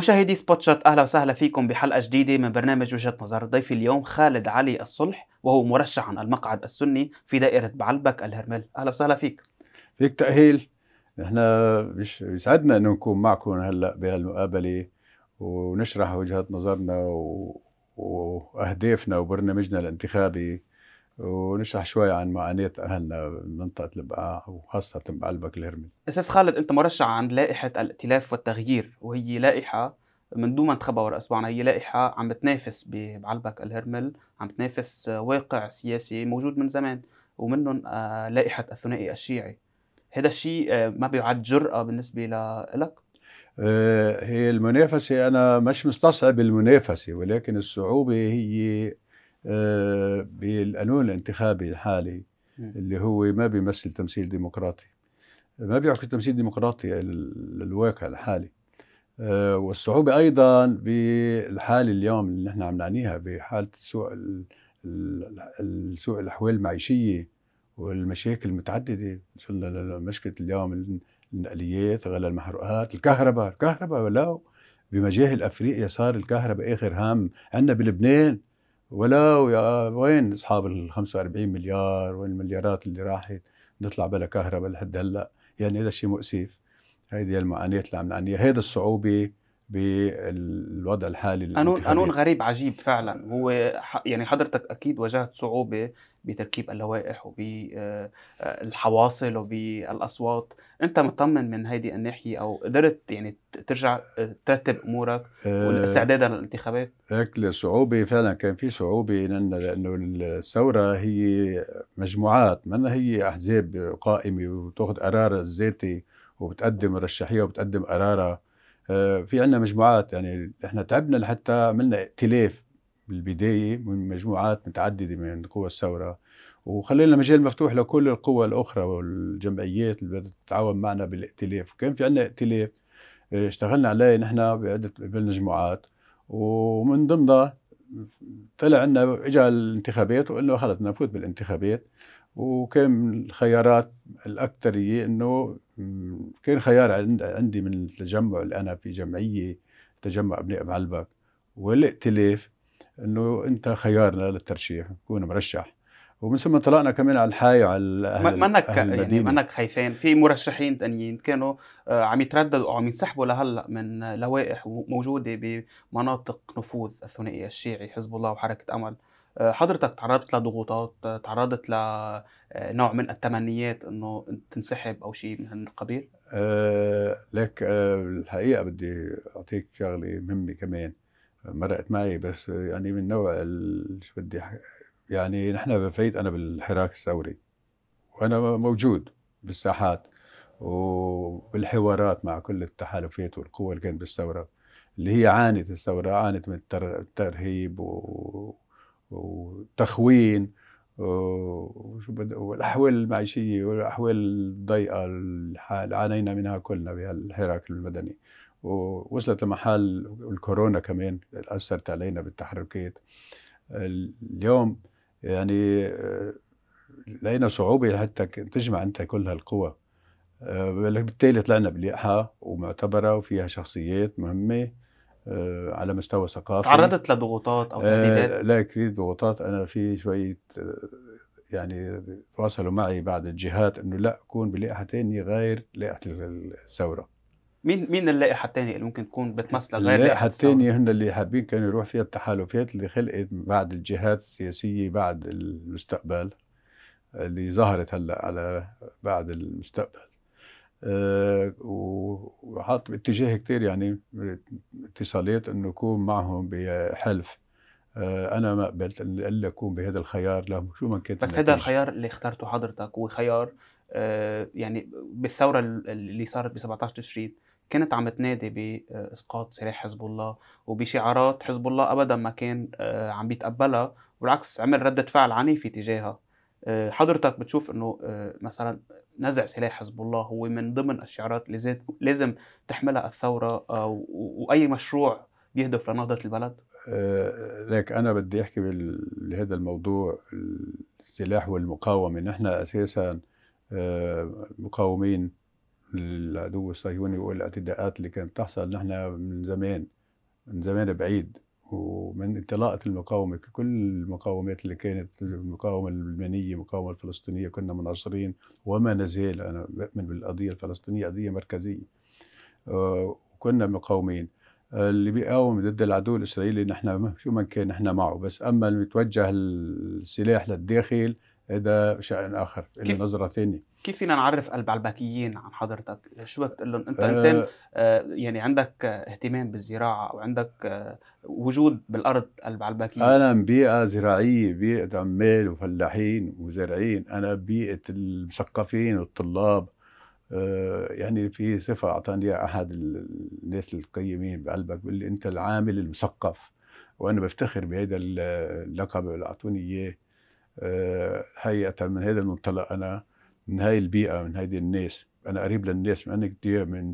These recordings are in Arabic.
مشاهدي سبوت شوت اهلا وسهلا فيكم بحلقه جديده من برنامج وجهه نظر ضيفي اليوم خالد علي الصلح وهو مرشح عن المقعد السني في دائره بعلبك الهرمل اهلا وسهلا فيك فيك تاهيل احنا يسعدنا انه نكون معكم هلا بهالمقابله ونشرح وجهه نظرنا و... واهدافنا وبرنامجنا الانتخابي ونشرح شوي عن معاناة أهلنا بمنطقة البقاع وخاصة بقلبك الهرمي أستاذ خالد أنت مرشح عند لائحة الائتلاف والتغيير وهي لائحة من دون ما انتخبها ورا اصبعنا هي لائحه عم بتنافس بعلبك الهرمل عم بتنافس واقع سياسي موجود من زمان ومنهم آه، لائحه الثنائي الشيعي هذا الشيء آه، ما بيعد جرأة بالنسبة لك؟ آه، هي المنافسة أنا مش مستصعب المنافسة ولكن الصعوبة هي آه، بالقانون الانتخابي الحالي اللي هو ما بيمثل تمثيل ديمقراطي ما بيعكس تمثيل ديمقراطي الواقع الحالي آه، والصعوبة أيضا بالحالة اليوم اللي نحن عم نعنيها بحالة سوء سوء الأحوال المعيشية والمشاكل المتعددة مشكلة اليوم النقليات غلاء المحروقات الكهرباء الكهرباء ولو بمجاهل أفريقيا صار الكهرباء آخر هام عندنا بلبنان ولا ويا وين اصحاب ال 45 مليار وين المليارات اللي راحت نطلع بلا كهرباء لحد هلا يعني هذا شيء مؤسف هيدي المعاناه اللي عم نعانيها هيدي الصعوبه بالوضع الحالي قانون قانون غريب عجيب فعلا هو يعني حضرتك اكيد واجهت صعوبه بتركيب اللوائح وبالحواصل آه، آه، وبالاصوات انت مطمن من هيدي الناحيه او قدرت يعني ترجع آه، ترتب امورك والاستعداد للانتخابات هيك الصعوبه فعلا كان في صعوبه لانه الثوره هي مجموعات ما هي احزاب قائمه وبتاخذ قرار ذاتي وبتقدم رشاحيه وبتقدم قرارها آه، في عندنا مجموعات يعني احنا تعبنا لحتى عملنا ائتلاف بالبدايه من مجموعات متعدده من قوى الثوره وخلينا مجال مفتوح لكل القوى الاخرى والجمعيات اللي بدها تتعاون معنا بالائتلاف، كان في عندنا ائتلاف آه، اشتغلنا عليه نحن بعده بالمجموعات ومن ضمنها طلع عندنا اجى الانتخابات وقلنا خلص بدنا نفوت بالانتخابات وكان من الخيارات الأكثرية أنه كان خيار عندي من التجمع اللي أنا في جمعية تجمع أبناء معلبك والائتلاف أنه أنت خيارنا للترشيح كون مرشح ومن ثم طلعنا كمان على الحي وعلى اهل منك أهل يعني منك خايفين في مرشحين ثانيين كانوا آه، عم يترددوا او عم ينسحبوا لهلا من لوائح موجوده بمناطق نفوذ الثنائيه الشيعي حزب الله وحركه امل آه، حضرتك تعرضت لضغوطات آه، تعرضت لنوع آه، من التمنيات انه تنسحب او شيء من هالقبيل؟ أه لك أه الحقيقه بدي اعطيك شغله مهمه كمان مرقت معي بس يعني من نوع شو بدي يعني نحن بفايت انا بالحراك الثوري وانا موجود بالساحات وبالحوارات مع كل التحالفات والقوى اللي كانت بالثوره اللي هي عانت الثوره عانت من الترهيب و... وتخوين آه، والاحوال المعيشيه والاحوال الضيقه اللي عانينا منها كلنا بهالحراك المدني ووصلت لمحل الكورونا كمان اثرت علينا بالتحركات اليوم يعني آه، لقينا صعوبه حتى تجمع انت كل هالقوى آه، بالتالي طلعنا بلقحه ومعتبره وفيها شخصيات مهمه آه، على مستوى ثقافي تعرضت لضغوطات او آه، تهديدات؟ آه لا كثير ضغوطات انا في شويه آه، يعني تواصلوا معي بعض الجهات انه لا كون بلائحه ثانيه غير لائحه الثوره مين مين اللائحه الثانيه اللي ممكن تكون بتمثل غير اللائحه الثانيه هن اللي حابين كانوا يروح فيها التحالفات اللي خلقت بعد الجهات السياسيه بعد المستقبل اللي ظهرت هلا على بعد المستقبل آه، وحط باتجاه كثير يعني اتصالات انه كون معهم بحلف آه، انا ما قبلت الا اكون بهذا الخيار له شو ما كانت بس هذا الخيار اللي اخترته حضرتك هو خيار آه، يعني بالثوره اللي صارت ب 17 تشرين كانت عم تنادي باسقاط سلاح حزب الله وبشعارات حزب الله ابدا ما كان عم بيتقبلها وبالعكس عمل رده فعل عنيفه تجاهها آه، حضرتك بتشوف انه آه، مثلا نزع سلاح حزب الله هو من ضمن الشعارات اللي لازم تحملها الثوره واي مشروع بيهدف لنهضه البلد؟ آه، لك انا بدي احكي بهذا الموضوع السلاح والمقاومه نحن اساسا مقاومين للعدو الصهيوني والاعتداءات اللي كانت تحصل نحن من زمان من زمان بعيد ومن انطلاقه المقاومه كل المقاومات اللي كانت المقاومه اللبنانية المقاومه الفلسطينيه كنا مناصرين وما نزال انا بؤمن بالقضيه الفلسطينيه قضيه مركزيه آه، وكنا مقاومين اللي بيقاوم ضد العدو الاسرائيلي نحن شو ما كان نحن معه بس اما اللي بيتوجه السلاح للداخل هذا شأن آخر له نظرة ثانيه كيف فينا نعرف البعلبكيين عن حضرتك؟ شو بدك تقول لهم؟ أنت آه إنسان آه يعني عندك اهتمام بالزراعة وعندك آه وجود بالأرض البعلبكيين أنا بيئة زراعية بيئة عمال وفلاحين وزارعين أنا بيئة المثقفين والطلاب آه، يعني في صفة أعطاني أحد الناس القيمين بقلبك بيقول لي أنت العامل المثقف وأنا بفتخر بهذا اللقب اللي أعطوني إياه حقيقه آه، من هذا المنطلق انا من هاي البيئه من هذه الناس انا قريب للناس من كتير من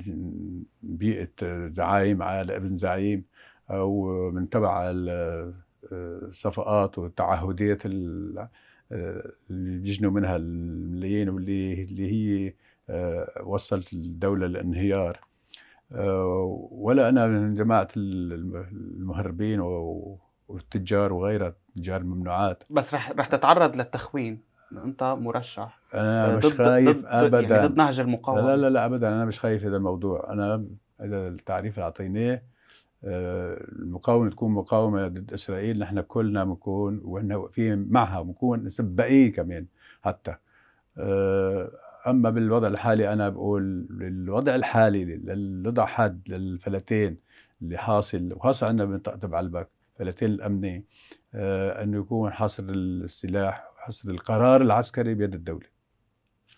بيئه زعايم على ابن زعيم او من تبع الصفقات آه، والتعهدات آه، اللي بيجنوا منها الملايين واللي اللي هي وصلت الدوله للانهيار ولا انا من جماعه المهربين والتجار وغيرها تجار الممنوعات بس رح رح تتعرض للتخوين انت مرشح انا آه، مش خايف ضد يعني ابدا يعني ضد نهج المقاومه لا لا لا ابدا انا مش خايف هذا الموضوع انا هذا التعريف اللي اعطيناه آه، المقاومه تكون مقاومه ضد اسرائيل نحن كلنا بنكون وإحنا واقفين معها بنكون سباقين كمان حتى آه، اما بالوضع الحالي انا بقول للوضع الحالي للوضع حد للفلتين اللي حاصل وخاصه عندنا بمنطقه بعلبك فلتين الأمنية آه، أنه يكون حصر السلاح وحصر القرار العسكري بيد الدولة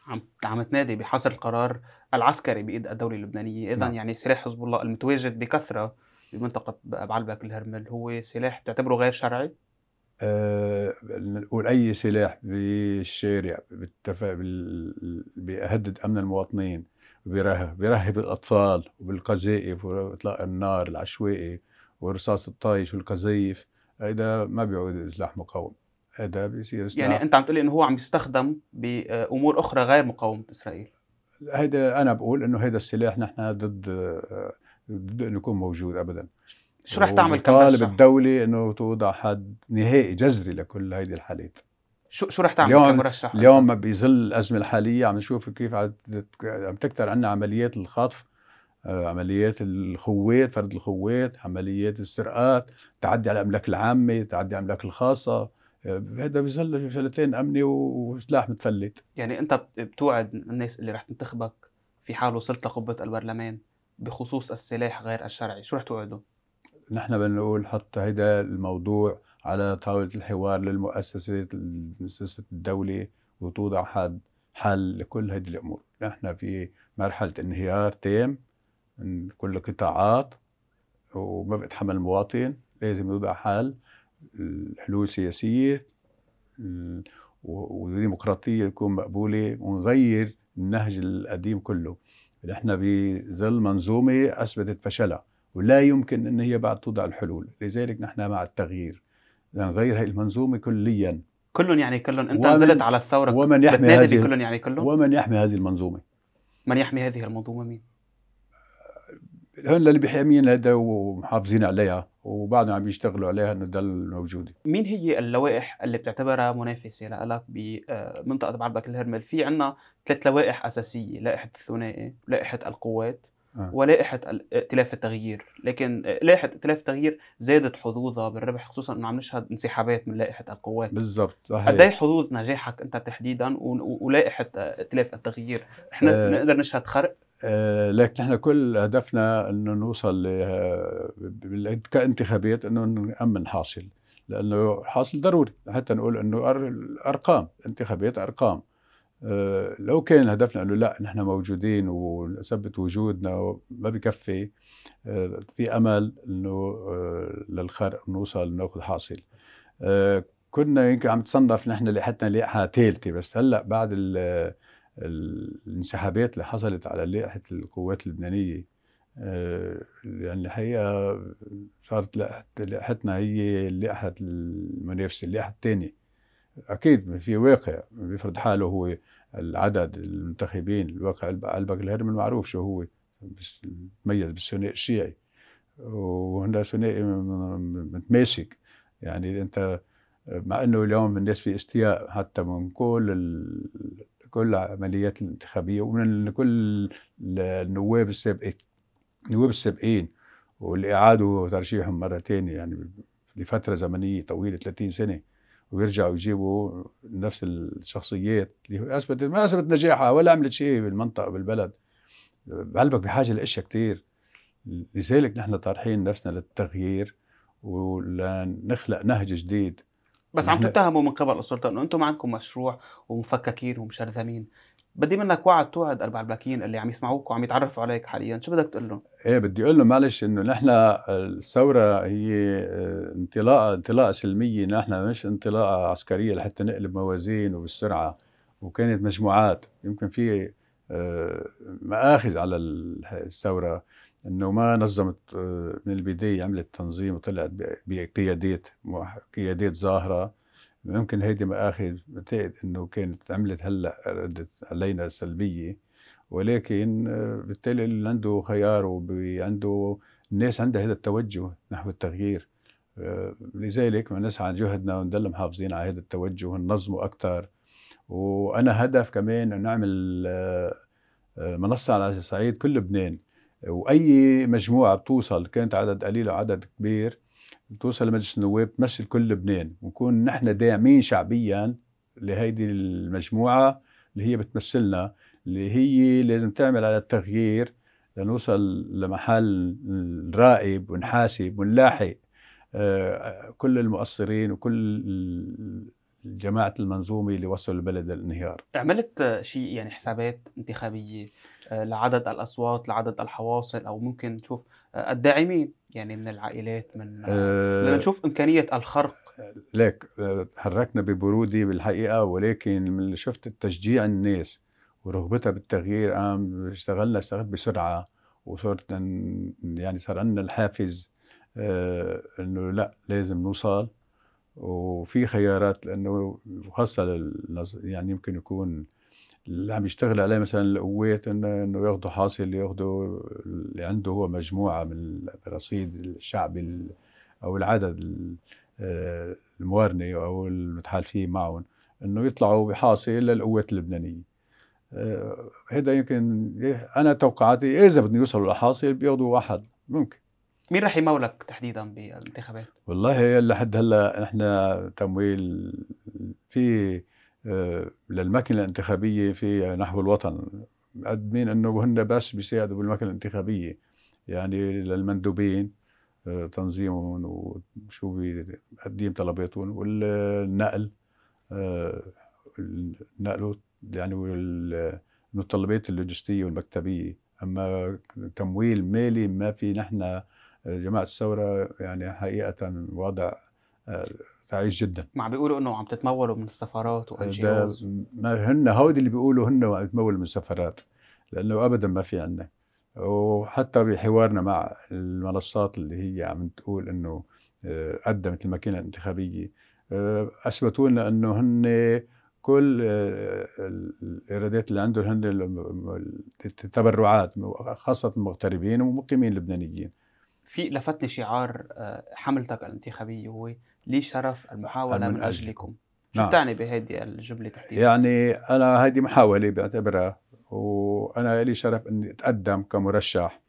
عم عم تنادي بحصر القرار العسكري بيد الدوله اللبنانيه، اذا نعم. يعني سلاح حزب الله المتواجد بكثره بمنطقه بعلبك الهرمل هو سلاح تعتبره غير شرعي؟ أه نقول اي سلاح بالشارع بيهدد امن المواطنين بيرهب, بيرهب الاطفال وبالقذائف واطلاق النار العشوائي ورصاص الطايش والقذايف هذا ما بيعود سلاح مقاوم هذا بيصير سلاح يعني انت عم تقول انه هو عم يستخدم بامور اخرى غير مقاومه اسرائيل هيدا انا بقول انه هيدا السلاح نحن ضد ضد انه يكون موجود ابدا شو رح تعمل كمان طالب الدولة انه توضع حد نهائي جذري لكل هيدي الحالات شو شو رح تعمل اليوم كمرشح؟ اليوم بظل الازمه الحاليه عم نشوف كيف عم تكثر عندنا عمليات الخطف آه، عمليات الخوات فرد الخوات عمليات السرقات تعدي على الاملاك العامه تعدي على الاملاك الخاصه هذا آه، بيظل شلتين امني وسلاح متفلت يعني انت بتوعد الناس اللي رح تنتخبك في حال وصلت لقبه البرلمان بخصوص السلاح غير الشرعي شو رح توعدهم نحن بنقول حط هيدا الموضوع على طاوله الحوار للمؤسسات مؤسسه الدوله وتوضع حد حل لكل هذه الامور نحن في مرحله انهيار تام من كل القطاعات وما بيتحمل المواطن لازم يوضع حل الحلول سياسية وديمقراطية تكون مقبولة ونغير النهج القديم كله نحن بظل منظومة أثبتت فشلها ولا يمكن أن هي بعد توضع الحلول لذلك نحن مع التغيير نغير هاي المنظومة كليا كلهم يعني كلهم انت نزلت على الثوره ومن يحمي هذه كلهم يعني كلهم ومن يحمي هذه المنظومه من يحمي هذه المنظومه مين هن اللي بيحامين هذا ومحافظين عليها وبعدهم عم يشتغلوا عليها انه تضل موجوده. مين هي اللوائح اللي بتعتبرها منافسه لك بمنطقه آه، بعربك الهرمل؟ في عندنا ثلاث لوائح اساسيه، لائحه الثنائي، لائحه القوات، أه. ولائحه آه، ائتلاف التغيير، لكن آه، لائحه ائتلاف التغيير زادت حظوظها بالربح خصوصا انه عم نشهد انسحابات من لائحه القوات. بالضبط صحيح. قد إيه حظوظ نجاحك انت تحديدا ولائحه ائتلاف التغيير، احنا أه. نقدر نشهد خرق آه، لكن نحن كل هدفنا انه نوصل كانتخابات انه نامن حاصل لانه حاصل ضروري حتى نقول انه ارقام انتخابات آه، ارقام لو كان هدفنا انه لا نحن موجودين ونثبت وجودنا ما بكفي آه، في امل انه للخرق نوصل ناخذ حاصل كنا يمكن عم تصنف نحن لحتنا لائحه ثالثه بس هلا بعد الانسحابات اللي حصلت على لائحه القوات اللبنانيه آه، يعني الحقيقه صارت لائحتنا هي لائحه المنافسه اللائحه الثانيه اكيد في واقع بيفرض حاله هو العدد المنتخبين الواقع الهرم المعروف شو هو متميز بالثنائي الشيعي وهنا ثنائي متماسك يعني انت مع انه اليوم الناس في استياء حتى من كل كل العمليات الانتخابيه ومن كل النواب السابقين النواب السابقين واللي اعادوا ترشيحهم مره ثانيه يعني لفتره زمنيه طويله 30 سنه ويرجعوا يجيبوا نفس الشخصيات اللي اثبتت ما اثبت نجاحها ولا عملت شيء بالمنطقه بالبلد بقلبك بحاجه لاشياء كثير لذلك نحن طارحين نفسنا للتغيير ولنخلق نهج جديد بس عم تتهموا من قبل السلطه انه انتم عندكم مشروع ومفككين ومشرذمين بدي منك وعد توعد اربع الباكيين اللي عم يسمعوك وعم يتعرفوا عليك حاليا شو بدك تقول لهم ايه بدي اقول لهم معلش انه نحن الثوره هي انطلاقه انطلاقه سلميه نحن مش انطلاقه عسكريه لحتى نقلب موازين وبالسرعه وكانت مجموعات يمكن في آه، مآخذ على الثوره انه ما نظمت آه، من البدايه عملت تنظيم وطلعت بقيادات قيادات ظاهره ممكن هيدي مآخذ بعتقد انه كانت عملت هلا ردت علينا سلبيه ولكن آه، بالتالي اللي عنده خيار وعنده الناس عندها هذا التوجه نحو التغيير آه، لذلك نسعى جهدنا ونضل محافظين على هذا التوجه وننظمه اكثر وانا هدف كمان نعمل منصه على صعيد كل لبنان واي مجموعه بتوصل كانت عدد قليل او عدد كبير توصل لمجلس النواب تمثل كل لبنان ونكون نحن داعمين شعبيا لهيدي المجموعه اللي هي بتمثلنا اللي هي لازم تعمل على التغيير لنوصل لمحل نراقب ونحاسب ونلاحق آه، كل المؤثرين وكل جماعه المنظومه اللي وصلوا البلد للانهيار عملت شيء يعني حسابات انتخابيه آه، لعدد الاصوات لعدد الحواصل او ممكن نشوف آه، الداعمين يعني من العائلات من أه, آه، نشوف امكانيه الخرق ليك حركنا ببرودة بالحقيقة ولكن من شفت التشجيع الناس ورغبتها بالتغيير قام اشتغلنا اشتغلت بسرعة وصرت يعني صار عندنا الحافز انه لا لازم نوصل وفي خيارات لانه خاصة يعني يمكن يكون اللي عم يشتغل عليه مثلا القوات انه انه ياخذوا حاصل ياخذوا اللي عنده هو مجموعه من الرصيد الشعبي او العدد آه، الموارنه او المتحالفين معهم انه يطلعوا بحاصل للقوات اللبنانيه هذا آه، يمكن إيه، انا توقعاتي اذا بدهم يوصلوا لحاصل بياخذوا واحد ممكن مين رح يمولك تحديدا بالانتخابات؟ والله لحد هلا نحن تمويل في آه، للماكينه الانتخابيه في نحو الوطن مقدمين انه هن بس بيساعدوا بالماكينه الانتخابيه يعني للمندوبين آه، تنظيمهم وشو بيقدم طلباتهم والنقل آه، النقل يعني المتطلبات اللوجستيه والمكتبيه اما تمويل مالي ما في نحن جماعه الثوره يعني حقيقه وضع تعيش جدا مع بيقولوا انه عم تتمولوا من السفارات وان ما هن هودي اللي بيقولوا هن عم يتمولوا من السفارات لانه ابدا ما في عندنا وحتى بحوارنا مع المنصات اللي هي عم تقول انه آه، قدمت الماكينه الانتخابيه آه، اثبتوا لنا انه هن كل آه، الايرادات اللي عندهم هن التبرعات خاصه المغتربين ومقيمين لبنانيين في لفتني شعار حملتك الانتخابيه هو لي شرف المحاولة من, أجلكم شو تعني نعم. بتعني بهذه الجملة تحديدا؟ يعني أنا هذه محاولة بعتبرها وأنا لي شرف أني أتقدم كمرشح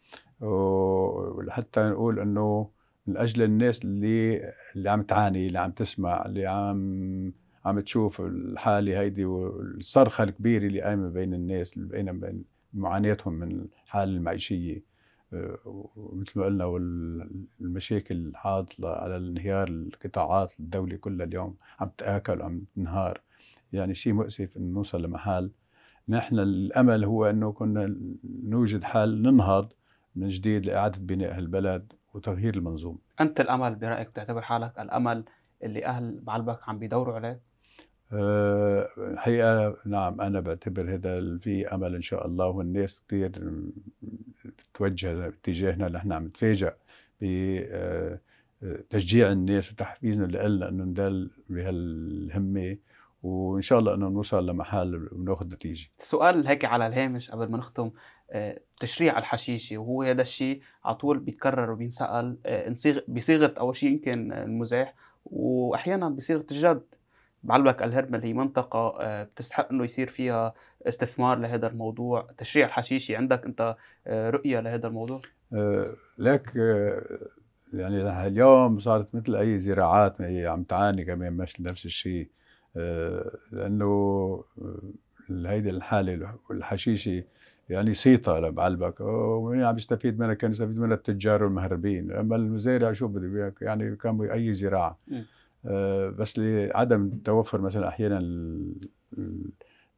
وحتى نقول أنه من أجل الناس اللي اللي عم تعاني اللي عم تسمع اللي عم عم تشوف الحالة هيدي والصرخة الكبيرة اللي قايمة بين الناس اللي بين معاناتهم من الحالة المعيشية مثل ما قلنا والمشاكل الحاضلة على انهيار القطاعات الدوله كلها اليوم عم تاكل وعم تنهار يعني شيء مؤسف انه نوصل لمحل نحن الامل هو انه كنا نوجد حل ننهض من جديد لاعاده بناء هالبلد وتغيير المنظومه. انت الامل برايك تعتبر حالك الامل اللي اهل بعلبك عم بيدوروا عليه؟ الحقيقه نعم انا بعتبر هذا في امل ان شاء الله والناس كثير توجه باتجاهنا نحن عم نتفاجئ بتشجيع آه، آه، الناس وتحفيزنا لنا انه ندل بهالهمه وان شاء الله انه نوصل لمحل وناخذ نتيجه. سؤال هيك على الهامش قبل ما نختم آه، تشريع الحشيشه وهو هذا الشيء على طول بيتكرر وبينسال بصيغه اول شيء يمكن المزاح واحيانا بصيغه الجد بعلبك الهرمل هي منطقه بتستحق انه يصير فيها استثمار لهذا الموضوع تشريع الحشيشي عندك انت آه، رؤيه لهذا الموضوع آه، لك آه، يعني اليوم صارت مثل اي زراعات ما هي عم تعاني كمان مش نفس الشيء لانه هيدي الحاله الحشيشه يعني سيطة لبعلبك ومين عم يستفيد منها كان يستفيد منها التجار والمهربين اما المزارع شو بده يعني كان اي زراعه أه بس لعدم توفر مثلا احيانا ال...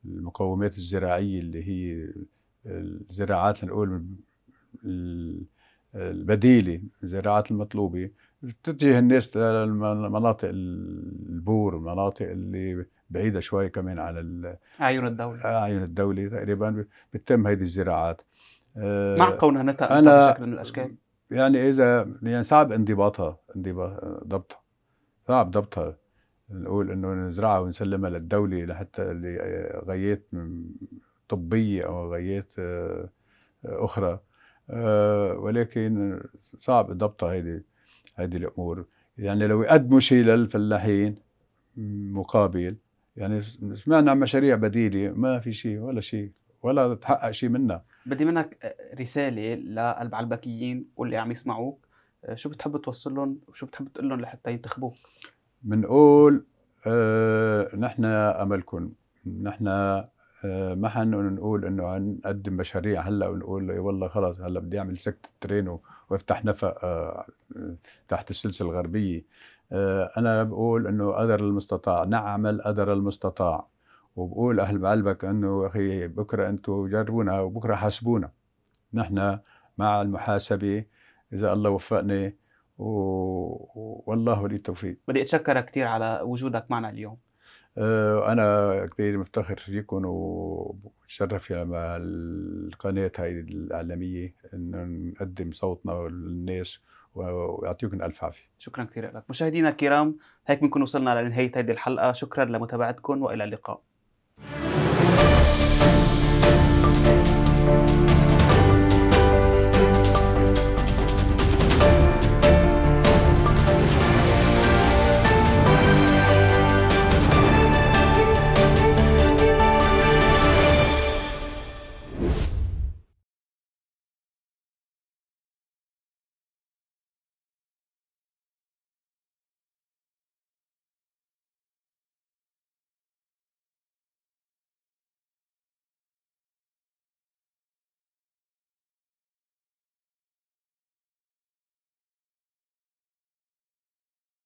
المقومات الزراعيه اللي هي الزراعات نقول البديله الزراعات المطلوبه بتتجه الناس لمناطق البور المناطق اللي بعيده شوي كمان على اعين الدوله اعين الدوله تقريبا بتتم هذه الزراعات آه، مع قوننتها أنا بشكل من الاشكال يعني اذا يعني صعب انضباطها انضباط ضبطها صعب ضبطها نقول انه نزرعها ونسلمها للدوله لحتى آه، غايات طبيه او غايات آه، آه، اخرى ولكن صعب ضبطها هيدي هيدي الامور يعني لو يقدموا شيء للفلاحين مقابل يعني سمعنا عن مشاريع بديله ما في شيء ولا شيء ولا تحقق شيء منها بدي منك رساله علبكيين واللي عم يسمعوك شو بتحب توصل لهم وشو بتحب تقول لهم لحتى ينتخبوك بنقول آه نحن املكم نحن آه ما حنقول انه نقدم مشاريع هلا ونقول اي والله خلص هلا بدي اعمل سكت ترين وافتح نفق آه تحت السلسله الغربيه آه، انا بقول انه قدر المستطاع نعمل قدر المستطاع وبقول اهل بعلبك انه اخي بكره انتم جربونا وبكره حاسبونا نحن مع المحاسبه اذا الله وفقني والله ولي التوفيق بدي اتشكرك كثير على وجودك معنا اليوم آه، انا كثير مفتخر فيكم وبتشرف يا مع القناه هاي الاعلاميه انه نقدم صوتنا للناس ويعطيكم الف عافيه شكرا كثير لك مشاهدينا الكرام هيك بنكون وصلنا لنهايه هذه الحلقه شكرا لمتابعتكم والى اللقاء